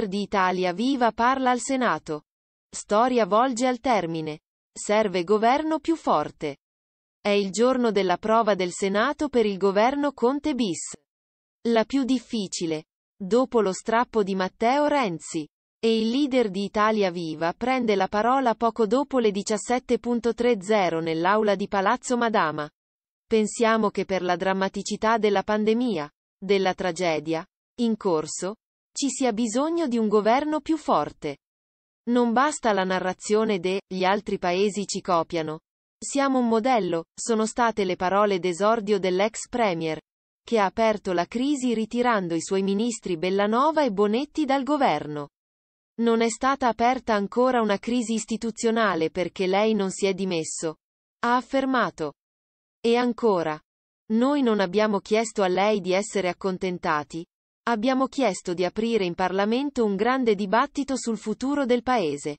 leader di Italia Viva parla al Senato. Storia volge al termine. Serve governo più forte. È il giorno della prova del Senato per il governo Conte bis. La più difficile. Dopo lo strappo di Matteo Renzi. E il leader di Italia Viva prende la parola poco dopo le 17.30 nell'aula di Palazzo Madama. Pensiamo che per la drammaticità della pandemia, della tragedia, in corso, ci sia bisogno di un governo più forte. Non basta la narrazione de gli altri paesi ci copiano. Siamo un modello, sono state le parole d'esordio dell'ex premier, che ha aperto la crisi ritirando i suoi ministri Bellanova e Bonetti dal governo. Non è stata aperta ancora una crisi istituzionale perché lei non si è dimesso. Ha affermato. E ancora. Noi non abbiamo chiesto a lei di essere accontentati, Abbiamo chiesto di aprire in Parlamento un grande dibattito sul futuro del Paese.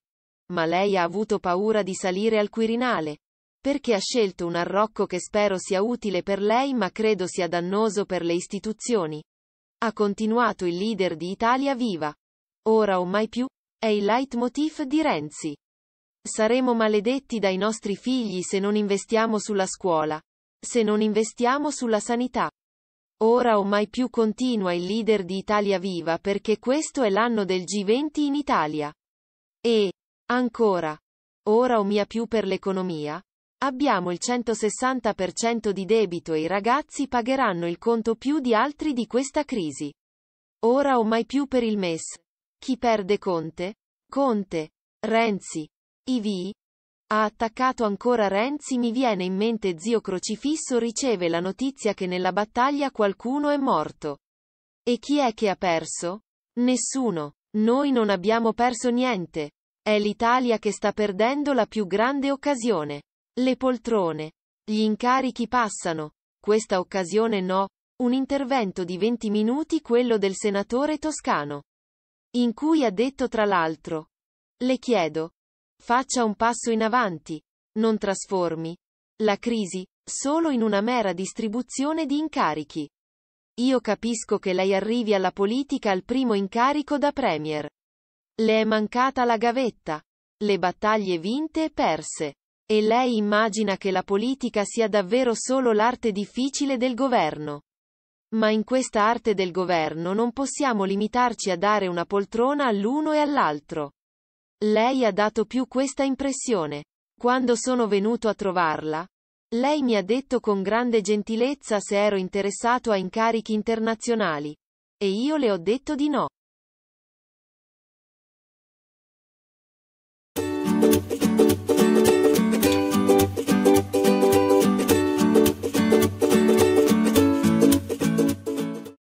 Ma lei ha avuto paura di salire al Quirinale. Perché ha scelto un arrocco che spero sia utile per lei ma credo sia dannoso per le istituzioni. Ha continuato il leader di Italia Viva. Ora o mai più, è il leitmotiv di Renzi. Saremo maledetti dai nostri figli se non investiamo sulla scuola, se non investiamo sulla sanità, Ora o mai più continua il leader di Italia Viva perché questo è l'anno del G20 in Italia. E, ancora, ora o mia più per l'economia? Abbiamo il 160% di debito e i ragazzi pagheranno il conto più di altri di questa crisi. Ora o mai più per il MES. Chi perde Conte? Conte. Renzi. IV. Ha attaccato ancora Renzi mi viene in mente zio Crocifisso riceve la notizia che nella battaglia qualcuno è morto. E chi è che ha perso? Nessuno. Noi non abbiamo perso niente. È l'Italia che sta perdendo la più grande occasione. Le poltrone. Gli incarichi passano. Questa occasione no. Un intervento di 20 minuti quello del senatore toscano. In cui ha detto tra l'altro. Le chiedo, Faccia un passo in avanti. Non trasformi la crisi solo in una mera distribuzione di incarichi. Io capisco che lei arrivi alla politica al primo incarico da Premier. Le è mancata la gavetta. Le battaglie vinte e perse. E lei immagina che la politica sia davvero solo l'arte difficile del governo. Ma in questa arte del governo non possiamo limitarci a dare una poltrona all'uno e all'altro. Lei ha dato più questa impressione. Quando sono venuto a trovarla, lei mi ha detto con grande gentilezza se ero interessato a incarichi internazionali. E io le ho detto di no.